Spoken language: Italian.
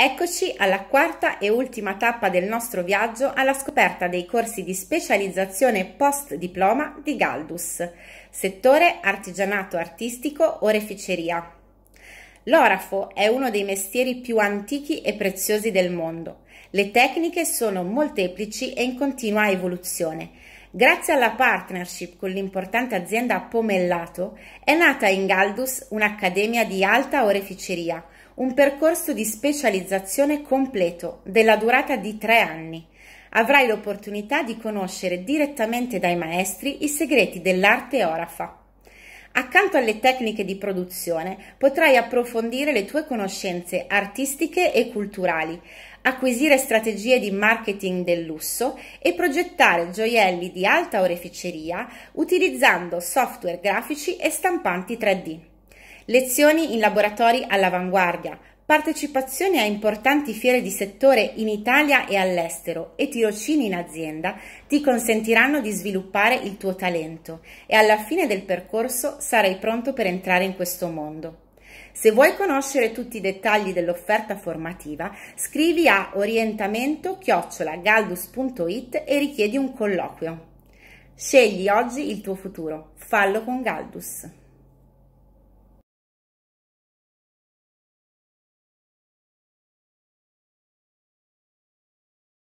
Eccoci alla quarta e ultima tappa del nostro viaggio alla scoperta dei corsi di specializzazione post diploma di Galdus, settore artigianato artistico oreficeria. L'orafo è uno dei mestieri più antichi e preziosi del mondo. Le tecniche sono molteplici e in continua evoluzione. Grazie alla partnership con l'importante azienda Pomellato è nata in Galdus un'accademia di alta oreficeria, un percorso di specializzazione completo della durata di tre anni. Avrai l'opportunità di conoscere direttamente dai maestri i segreti dell'arte orafa. Accanto alle tecniche di produzione potrai approfondire le tue conoscenze artistiche e culturali, acquisire strategie di marketing del lusso e progettare gioielli di alta oreficeria utilizzando software grafici e stampanti 3D lezioni in laboratori all'avanguardia, partecipazione a importanti fiere di settore in Italia e all'estero e tirocini in azienda ti consentiranno di sviluppare il tuo talento e alla fine del percorso sarai pronto per entrare in questo mondo. Se vuoi conoscere tutti i dettagli dell'offerta formativa, scrivi a orientamento-galdus.it e richiedi un colloquio. Scegli oggi il tuo futuro, fallo con Galdus.